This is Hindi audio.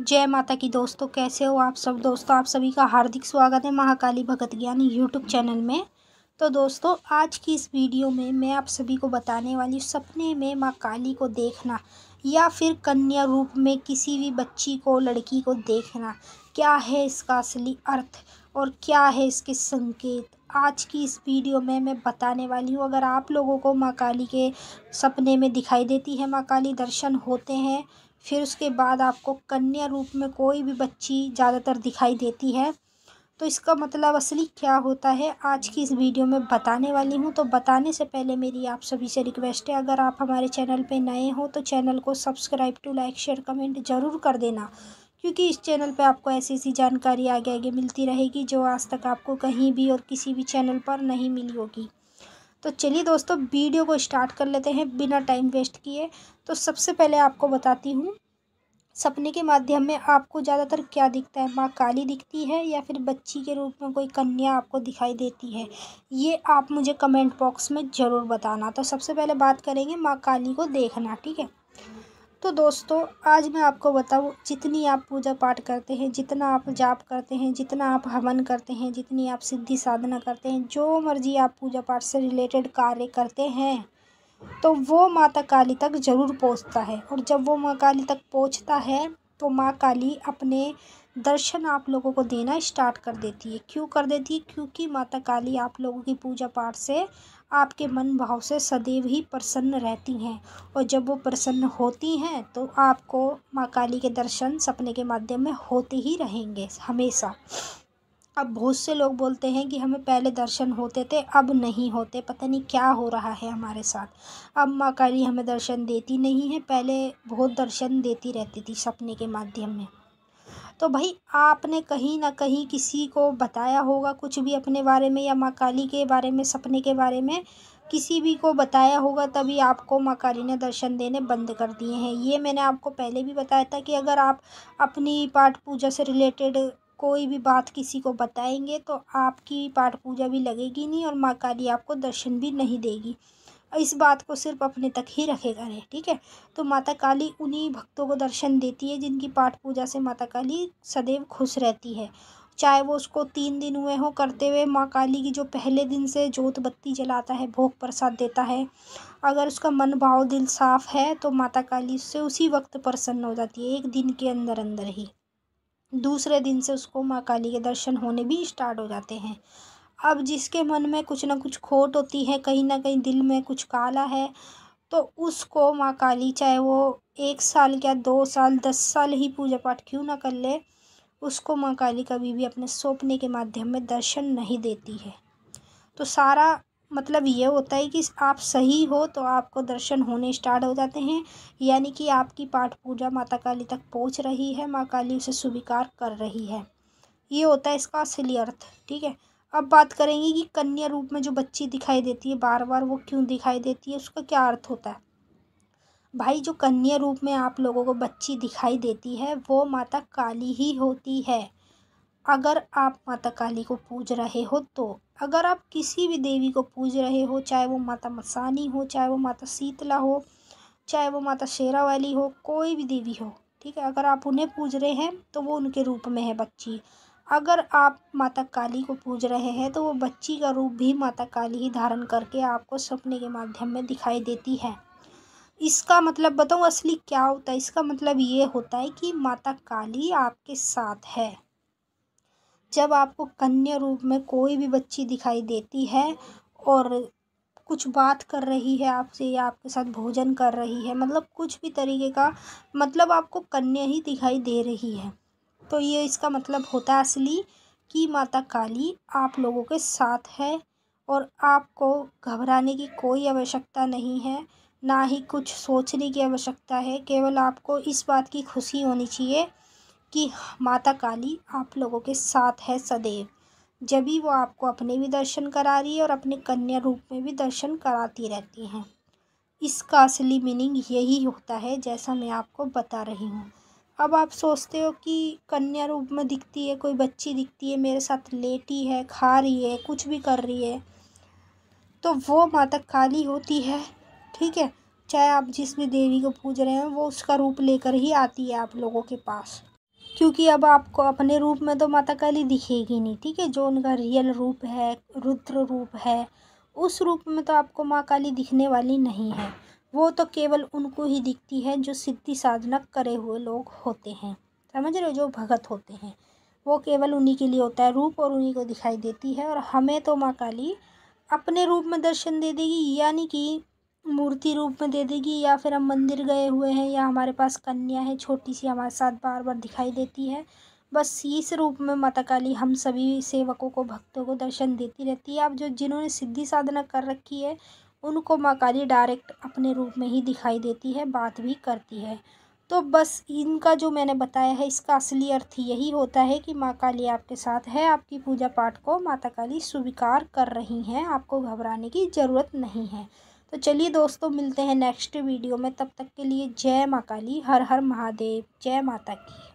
जय माता की दोस्तों कैसे हो आप सब दोस्तों आप सभी का हार्दिक स्वागत है महाकाली भगत ज्ञान यूट्यूब चैनल में तो दोस्तों आज की इस वीडियो में मैं आप सभी को बताने वाली हूँ सपने में माँ काली को देखना या फिर कन्या रूप में किसी भी बच्ची को लड़की को देखना क्या है इसका असली अर्थ और क्या है इसके संकेत आज की इस वीडियो में मैं बताने वाली हूँ अगर आप लोगों को माँ काली के सपने में दिखाई देती है माँ काली दर्शन होते हैं फिर उसके बाद आपको कन्या रूप में कोई भी बच्ची ज़्यादातर दिखाई देती है तो इसका मतलब असली क्या होता है आज की इस वीडियो में बताने वाली हूँ तो बताने से पहले मेरी आप सभी से रिक्वेस्ट है अगर आप हमारे चैनल पे नए हो तो चैनल को subscribe to like share comment ज़रूर कर देना क्योंकि इस चैनल पे आपको ऐसी ऐसी जानकारी आगे आगे मिलती रहेगी जो आज तक आपको कहीं भी और किसी भी चैनल पर नहीं मिली होगी तो चलिए दोस्तों वीडियो को स्टार्ट कर लेते हैं बिना टाइम वेस्ट किए तो सबसे पहले आपको बताती हूँ सपने के माध्यम में आपको ज़्यादातर क्या दिखता है माँ काली दिखती है या फिर बच्ची के रूप में कोई कन्या आपको दिखाई देती है ये आप मुझे कमेंट बॉक्स में ज़रूर बताना तो सबसे पहले बात करेंगे माँ काली को देखना ठीक है तो दोस्तों आज मैं आपको बताऊँ जितनी आप पूजा पाठ करते हैं जितना आप जाप करते हैं जितना आप हवन करते हैं जितनी आप सिद्धि साधना करते हैं जो मर्जी आप पूजा पाठ से रिलेटेड कार्य करते हैं तो वो माता काली तक ज़रूर पहुंचता है और जब वो माँ काली तक पहुंचता है तो माँ काली अपने दर्शन आप लोगों को देना स्टार्ट कर देती है क्यों कर देती है क्योंकि माता काली आप लोगों की पूजा पाठ से आपके मन भाव से सदैव ही प्रसन्न रहती हैं और जब वो प्रसन्न होती हैं तो आपको माँ काली के दर्शन सपने के माध्यम में होते ही रहेंगे हमेशा अब बहुत से लोग बोलते हैं कि हमें पहले दर्शन होते थे अब नहीं होते पता नहीं क्या हो रहा है हमारे साथ अब माँ काली हमें दर्शन देती नहीं है पहले बहुत दर्शन देती रहती थी सपने के माध्यम में तो भाई आपने कहीं ना कहीं किसी को बताया होगा कुछ भी अपने बारे में या माँ काली के बारे में सपने के बारे में किसी भी को बताया होगा तभी आपको माँ काली ने दर्शन देने बंद कर दिए हैं ये मैंने आपको पहले भी बताया था कि अगर आप अपनी पाठ पूजा से रिलेटेड कोई भी बात किसी को बताएंगे तो आपकी पाठ पूजा भी लगेगी नहीं और माँ काली आपको दर्शन भी नहीं देगी इस बात को सिर्फ अपने तक ही रखेगा रहे ठीक है तो माता काली उन्हीं भक्तों को दर्शन देती है जिनकी पाठ पूजा से माता काली सदैव खुश रहती है चाहे वो उसको तीन दिन हुए हों करते हुए माँ काली की जो पहले दिन से जोत बत्ती जलाता है भोग प्रसाद देता है अगर उसका मन भाव दिल साफ है तो माता काली उससे उसी वक्त प्रसन्न हो जाती है एक दिन के अंदर अंदर ही दूसरे दिन से उसको माँ काली के दर्शन होने भी स्टार्ट हो जाते हैं अब जिसके मन में कुछ ना कुछ खोट होती है कहीं ना कहीं दिल में कुछ काला है तो उसको माँ काली चाहे वो एक साल या दो साल दस साल ही पूजा पाठ क्यों ना कर ले उसको माँ काली कभी भी अपने सौंपने के माध्यम में दर्शन नहीं देती है तो सारा मतलब ये होता है कि आप सही हो तो आपको दर्शन होने स्टार्ट हो जाते हैं यानी कि आपकी पाठ पूजा माता काली तक पहुंच रही है माँ काली उसे स्वीकार कर रही है ये होता है इसका असली अर्थ ठीक है अब बात करेंगे कि कन्या रूप में जो बच्ची दिखाई देती है बार बार वो क्यों दिखाई देती है उसका क्या अर्थ होता है भाई जो कन्या रूप में आप लोगों को बच्ची दिखाई देती है वो माता काली ही होती है अगर आप माता काली को पूज रहे हो तो अगर आप किसी भी देवी को पूज रहे हो चाहे वो माता मसानी हो चाहे वो माता शीतला हो चाहे वो माता शेरा वाली हो कोई भी देवी हो ठीक है अगर आप उन्हें पूज रहे हैं तो वो उनके रूप में है बच्ची अगर आप माता काली को पूज रहे हैं तो वो बच्ची का रूप भी माता काली ही धारण करके आपको सपने के माध्यम में दिखाई देती है इसका मतलब बताऊँ असली क्या होता है इसका मतलब ये होता है कि माता काली आपके साथ है जब आपको कन्या रूप में कोई भी बच्ची दिखाई देती है और कुछ बात कर रही है आपसे या आपके साथ भोजन कर रही है मतलब कुछ भी तरीके का मतलब आपको कन्या ही दिखाई दे रही है तो ये इसका मतलब होता है असली कि माता काली आप लोगों के साथ है और आपको घबराने की कोई आवश्यकता नहीं है ना ही कुछ सोचने की आवश्यकता है केवल आपको इस बात की खुशी होनी चाहिए कि माता काली आप लोगों के साथ है सदैव जब भी वो आपको अपने भी दर्शन करा रही है और अपने कन्या रूप में भी दर्शन कराती रहती हैं इसका असली मीनिंग यही होता है जैसा मैं आपको बता रही हूँ अब आप सोचते हो कि कन्या रूप में दिखती है कोई बच्ची दिखती है मेरे साथ लेटी है खा रही है कुछ भी कर रही है तो वो माता काली होती है ठीक है चाहे आप जिस भी देवी को पूज रहे हैं वो उसका रूप लेकर ही आती है आप लोगों के पास क्योंकि अब आपको अपने रूप में तो माता काली दिखेगी नहीं ठीक है जो उनका रियल रूप है रुद्र रूप है उस रूप में तो आपको माँ काली दिखने वाली नहीं है वो तो केवल उनको ही दिखती है जो सिद्धि साधना करे हुए लोग होते हैं समझ रहे हो जो भगत होते हैं वो केवल उन्हीं के लिए होता है रूप और उन्हीं को दिखाई देती है और हमें तो माँ काली अपने रूप में दर्शन दे देगी यानी कि मूर्ति रूप में दे देगी या फिर हम मंदिर गए हुए हैं या हमारे पास कन्या है छोटी सी हमारे साथ बार बार दिखाई देती है बस इस रूप में माता काली हम सभी सेवकों को भक्तों को दर्शन देती रहती है अब जो जिन्होंने सिद्धि साधना कर रखी है उनको माँ काली डायरेक्ट अपने रूप में ही दिखाई देती है बात भी करती है तो बस इनका जो मैंने बताया है इसका असली अर्थ यही होता है कि माँ काली आपके साथ है आपकी पूजा पाठ को माता काली स्वीकार कर रही हैं आपको घबराने की ज़रूरत नहीं है तो चलिए दोस्तों मिलते हैं नेक्स्ट वीडियो में तब तक के लिए जय माँ काली हर हर महादेव जय माता की